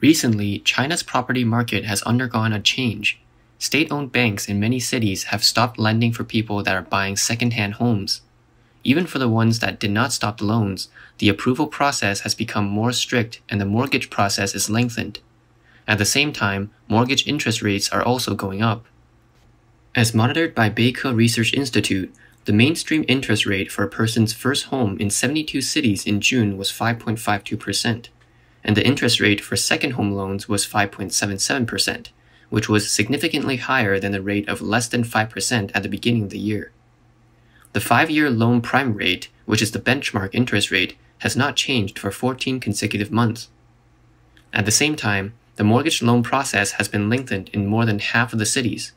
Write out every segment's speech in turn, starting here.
Recently, China's property market has undergone a change. State owned banks in many cities have stopped lending for people that are buying second hand homes. Even for the ones that did not stop the loans, the approval process has become more strict and the mortgage process is lengthened. At the same time, mortgage interest rates are also going up. As monitored by Baker Research Institute, the mainstream interest rate for a person's first home in 72 cities in June was 5.52% and the interest rate for second home loans was 5.77%, which was significantly higher than the rate of less than 5% at the beginning of the year. The five year loan prime rate, which is the benchmark interest rate, has not changed for 14 consecutive months. At the same time, the mortgage loan process has been lengthened in more than half of the cities.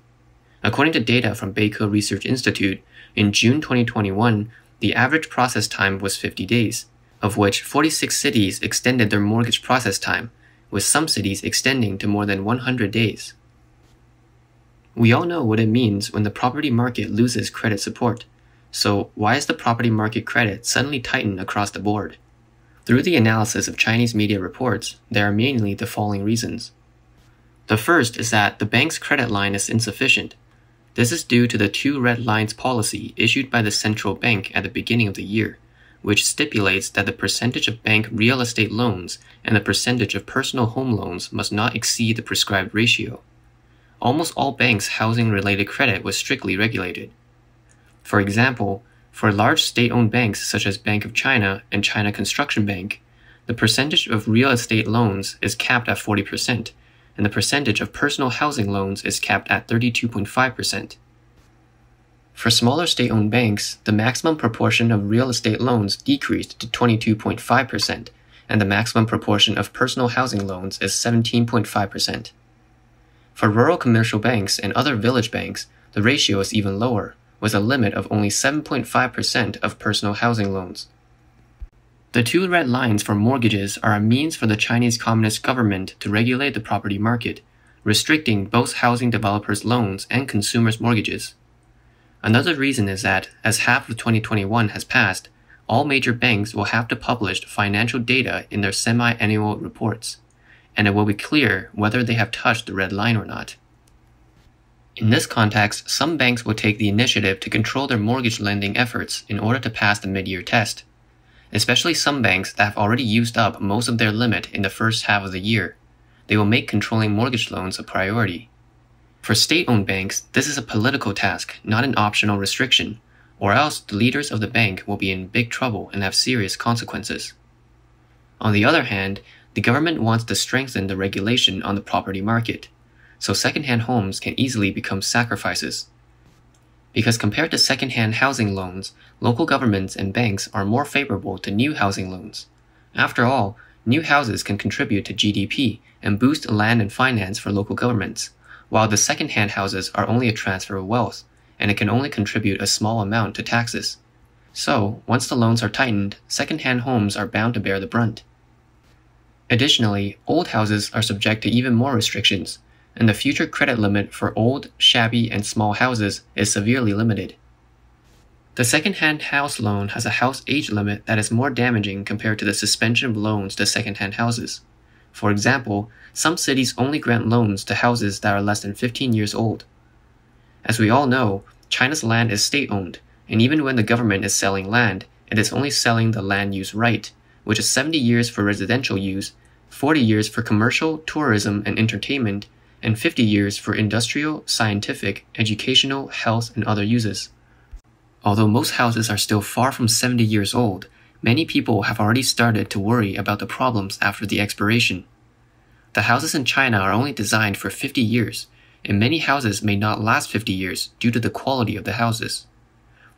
According to data from Baker Research Institute, in June 2021, the average process time was 50 days, of which 46 cities extended their mortgage process time, with some cities extending to more than 100 days. We all know what it means when the property market loses credit support. So, why is the property market credit suddenly tightened across the board? Through the analysis of Chinese media reports, there are mainly the following reasons. The first is that the bank's credit line is insufficient. This is due to the two red lines policy issued by the central bank at the beginning of the year which stipulates that the percentage of bank real estate loans and the percentage of personal home loans must not exceed the prescribed ratio. Almost all banks' housing related credit was strictly regulated. For example, for large state owned banks such as Bank of China and China Construction Bank, the percentage of real estate loans is capped at 40%, and the percentage of personal housing loans is capped at 32.5%. For smaller state owned banks, the maximum proportion of real estate loans decreased to 22.5%, and the maximum proportion of personal housing loans is 17.5%. For rural commercial banks and other village banks, the ratio is even lower, with a limit of only 7.5% of personal housing loans. The two red lines for mortgages are a means for the Chinese Communist government to regulate the property market, restricting both housing developers' loans and consumers' mortgages. Another reason is that, as half of 2021 has passed, all major banks will have to publish financial data in their semi annual reports, and it will be clear whether they have touched the red line or not. In this context, some banks will take the initiative to control their mortgage lending efforts in order to pass the mid year test, especially some banks that have already used up most of their limit in the first half of the year. They will make controlling mortgage loans a priority. For state owned banks, this is a political task, not an optional restriction, or else the leaders of the bank will be in big trouble and have serious consequences. On the other hand, the government wants to strengthen the regulation on the property market, so secondhand homes can easily become sacrifices. Because compared to secondhand housing loans, local governments and banks are more favorable to new housing loans. After all, new houses can contribute to GDP and boost land and finance for local governments while the second-hand houses are only a transfer of wealth, and it can only contribute a small amount to taxes. So, once the loans are tightened, second-hand homes are bound to bear the brunt. Additionally, old houses are subject to even more restrictions, and the future credit limit for old, shabby, and small houses is severely limited. The second-hand house loan has a house age limit that is more damaging compared to the suspension of loans to second-hand houses. For example, some cities only grant loans to houses that are less than 15 years old. As we all know, China's land is state owned, and even when the government is selling land, it is only selling the land use right, which is 70 years for residential use, 40 years for commercial, tourism, and entertainment, and 50 years for industrial, scientific, educational, health, and other uses. Although most houses are still far from 70 years old, many people have already started to worry about the problems after the expiration. The houses in China are only designed for 50 years, and many houses may not last 50 years due to the quality of the houses.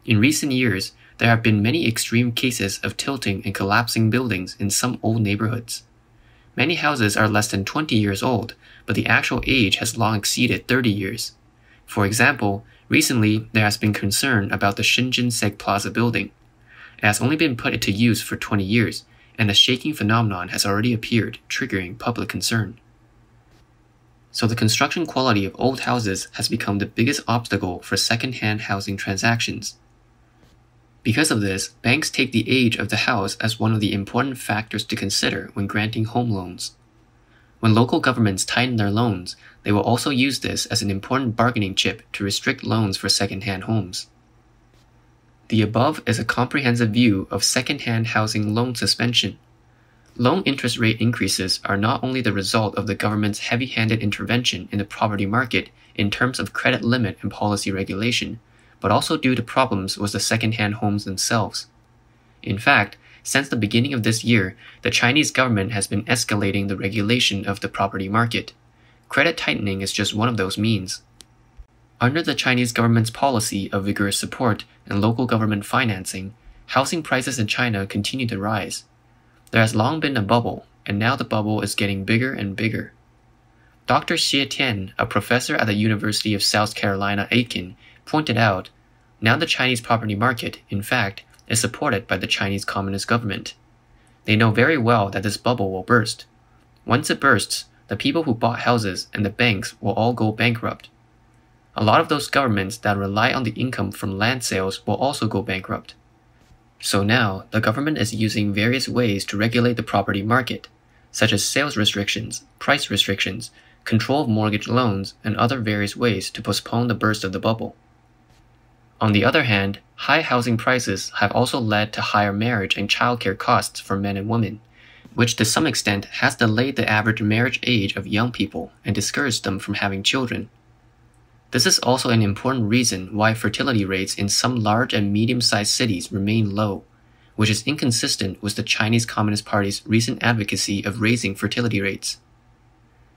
In recent years, there have been many extreme cases of tilting and collapsing buildings in some old neighborhoods. Many houses are less than 20 years old, but the actual age has long exceeded 30 years. For example, recently there has been concern about the Shenzhen Seg Plaza building, has only been put into use for 20 years, and the shaking phenomenon has already appeared, triggering public concern. So the construction quality of old houses has become the biggest obstacle for second-hand housing transactions. Because of this, banks take the age of the house as one of the important factors to consider when granting home loans. When local governments tighten their loans, they will also use this as an important bargaining chip to restrict loans for second-hand homes. The above is a comprehensive view of second-hand housing loan suspension. Loan interest rate increases are not only the result of the government's heavy handed intervention in the property market in terms of credit limit and policy regulation, but also due to problems with the second hand homes themselves. In fact, since the beginning of this year, the Chinese government has been escalating the regulation of the property market. Credit tightening is just one of those means. Under the Chinese government's policy of vigorous support and local government financing, housing prices in China continue to rise. There has long been a bubble, and now the bubble is getting bigger and bigger. Dr. Xie Tian, a professor at the University of South Carolina Aiken, pointed out now the Chinese property market, in fact, is supported by the Chinese Communist government. They know very well that this bubble will burst. Once it bursts, the people who bought houses and the banks will all go bankrupt a lot of those governments that rely on the income from land sales will also go bankrupt. So now, the government is using various ways to regulate the property market, such as sales restrictions, price restrictions, control of mortgage loans, and other various ways to postpone the burst of the bubble. On the other hand, high housing prices have also led to higher marriage and childcare costs for men and women, which to some extent has delayed the average marriage age of young people and discouraged them from having children. This is also an important reason why fertility rates in some large and medium sized cities remain low, which is inconsistent with the Chinese Communist Party's recent advocacy of raising fertility rates.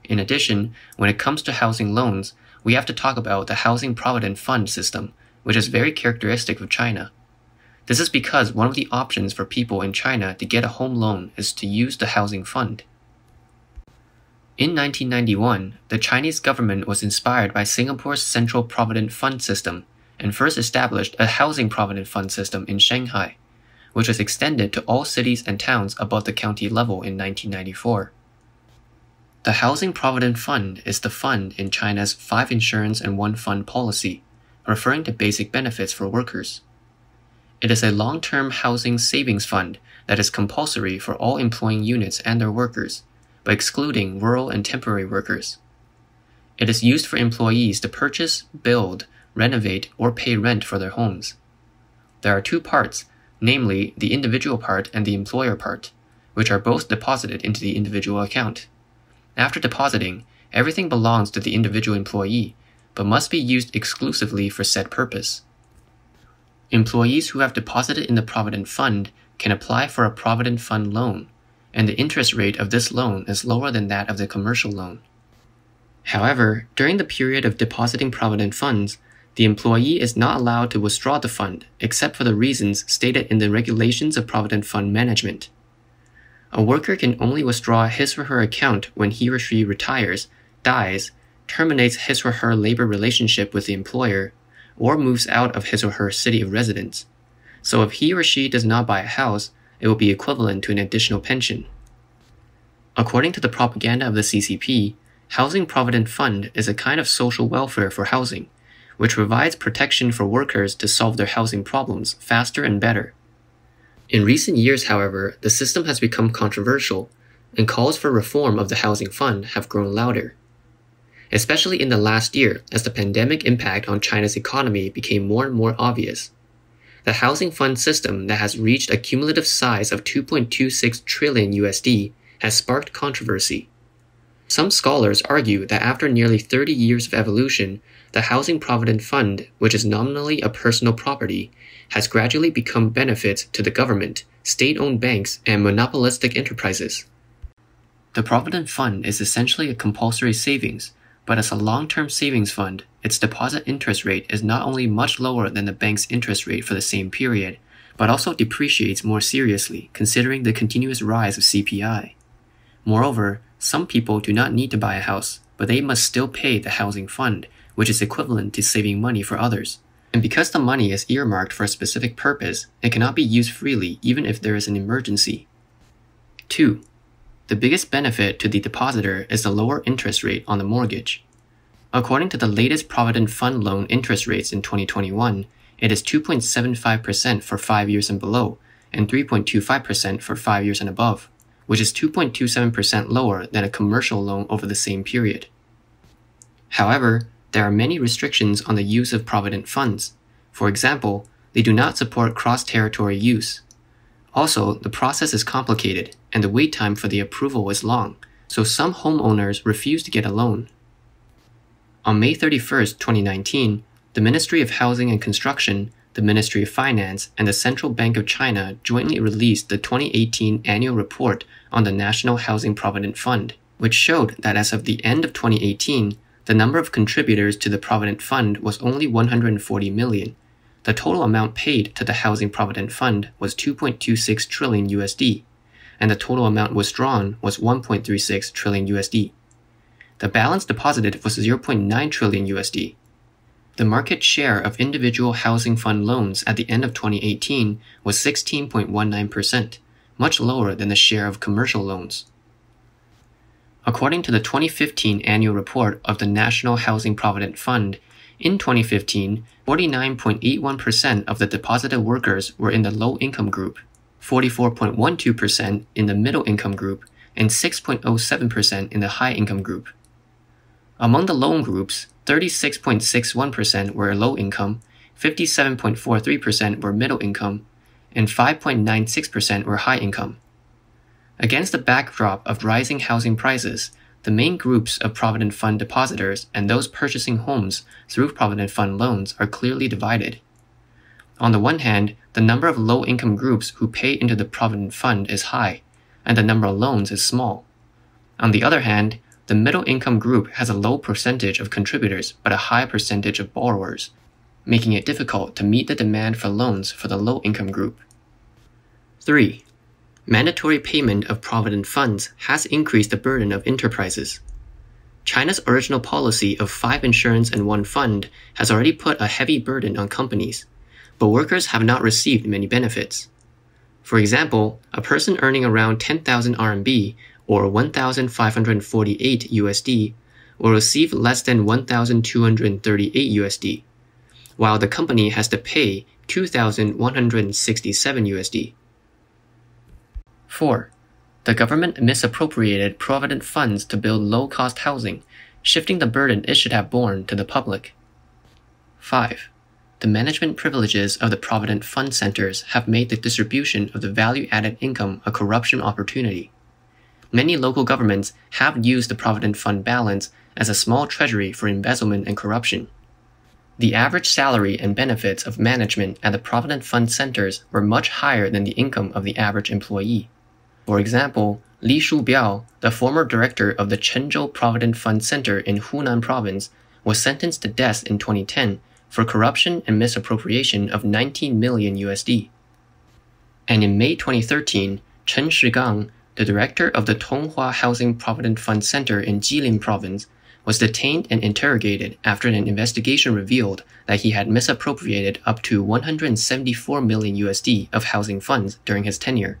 In addition, when it comes to housing loans, we have to talk about the Housing Provident Fund system, which is very characteristic of China. This is because one of the options for people in China to get a home loan is to use the housing fund. In 1991, the Chinese government was inspired by Singapore's Central Provident Fund system and first established a housing provident fund system in Shanghai, which was extended to all cities and towns above the county level in 1994. The Housing Provident Fund is the fund in China's five insurance and one fund policy, referring to basic benefits for workers. It is a long term housing savings fund that is compulsory for all employing units and their workers by excluding rural and temporary workers. It is used for employees to purchase, build, renovate, or pay rent for their homes. There are two parts, namely the individual part and the employer part, which are both deposited into the individual account. After depositing, everything belongs to the individual employee, but must be used exclusively for said purpose. Employees who have deposited in the Provident Fund can apply for a Provident Fund loan, and the interest rate of this loan is lower than that of the commercial loan. However, during the period of depositing provident funds, the employee is not allowed to withdraw the fund except for the reasons stated in the regulations of provident fund management. A worker can only withdraw his or her account when he or she retires, dies, terminates his or her labor relationship with the employer, or moves out of his or her city of residence. So if he or she does not buy a house, it will be equivalent to an additional pension. According to the propaganda of the CCP, Housing Provident Fund is a kind of social welfare for housing, which provides protection for workers to solve their housing problems faster and better. In recent years, however, the system has become controversial, and calls for reform of the housing fund have grown louder. Especially in the last year, as the pandemic impact on China's economy became more and more obvious the housing fund system that has reached a cumulative size of 2.26 trillion USD has sparked controversy. Some scholars argue that after nearly 30 years of evolution, the Housing Provident Fund, which is nominally a personal property, has gradually become benefits to the government, state owned banks, and monopolistic enterprises. The Provident Fund is essentially a compulsory savings but as a long-term savings fund, its deposit interest rate is not only much lower than the bank's interest rate for the same period, but also depreciates more seriously considering the continuous rise of CPI. Moreover, some people do not need to buy a house, but they must still pay the housing fund, which is equivalent to saving money for others. And because the money is earmarked for a specific purpose, it cannot be used freely even if there is an emergency. 2. The biggest benefit to the depositor is the lower interest rate on the mortgage. According to the latest Provident Fund loan interest rates in 2021, it is 2.75% for 5 years and below, and 3.25% for 5 years and above, which is 2.27% lower than a commercial loan over the same period. However, there are many restrictions on the use of Provident funds. For example, they do not support cross territory use. Also, the process is complicated and the wait time for the approval was long, so some homeowners refused to get a loan. On May 31, 2019, the Ministry of Housing and Construction, the Ministry of Finance, and the Central Bank of China jointly released the 2018 annual report on the National Housing Provident Fund, which showed that as of the end of 2018, the number of contributors to the Provident Fund was only 140 million. The total amount paid to the Housing Provident Fund was 2.26 trillion USD, and the total amount withdrawn was 1.36 trillion USD. The balance deposited was 0.9 trillion USD. The market share of individual housing fund loans at the end of 2018 was 16.19%, much lower than the share of commercial loans. According to the 2015 annual report of the National Housing Provident Fund, in 2015, 49.81% of the deposited workers were in the low income group, 44.12% in the middle income group, and 6.07% in the high income group. Among the loan groups, 36.61% were low income, 57.43% were middle income, and 5.96% were high income. Against the backdrop of rising housing prices, the main groups of Provident Fund depositors and those purchasing homes through Provident Fund loans are clearly divided. On the one hand, the number of low income groups who pay into the Provident Fund is high, and the number of loans is small. On the other hand, the middle income group has a low percentage of contributors but a high percentage of borrowers, making it difficult to meet the demand for loans for the low income group. 3. Mandatory payment of provident funds has increased the burden of enterprises. China's original policy of five insurance and one fund has already put a heavy burden on companies but workers have not received many benefits. For example, a person earning around 10,000 RMB or 1,548 USD will receive less than 1,238 USD, while the company has to pay 2,167 USD. 4. The government misappropriated provident funds to build low cost housing, shifting the burden it should have borne to the public. 5 the management privileges of the Provident Fund Centers have made the distribution of the value added income a corruption opportunity. Many local governments have used the Provident Fund balance as a small treasury for embezzlement and corruption. The average salary and benefits of management at the Provident Fund centers were much higher than the income of the average employee. For example, Li Shubiao, the former director of the Chenzhou Provident Fund Center in Hunan Province, was sentenced to death in 2010 for corruption and misappropriation of 19 million USD. And in May 2013, Chen Shigang, the director of the Tonghua Housing Provident Fund Center in Jilin Province, was detained and interrogated after an investigation revealed that he had misappropriated up to 174 million USD of housing funds during his tenure.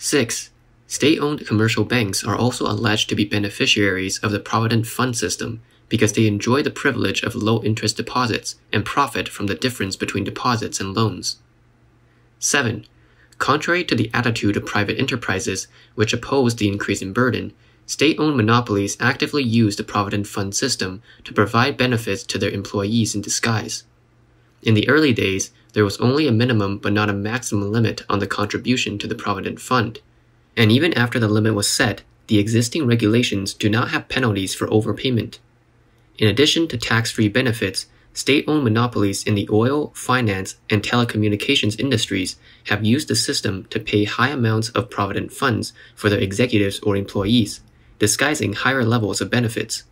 6. State owned commercial banks are also alleged to be beneficiaries of the Provident Fund system because they enjoy the privilege of low interest deposits and profit from the difference between deposits and loans. 7. Contrary to the attitude of private enterprises, which oppose the increase in burden, state owned monopolies actively use the provident fund system to provide benefits to their employees in disguise. In the early days, there was only a minimum but not a maximum limit on the contribution to the provident fund. And even after the limit was set, the existing regulations do not have penalties for overpayment. In addition to tax-free benefits, state-owned monopolies in the oil, finance, and telecommunications industries have used the system to pay high amounts of provident funds for their executives or employees, disguising higher levels of benefits.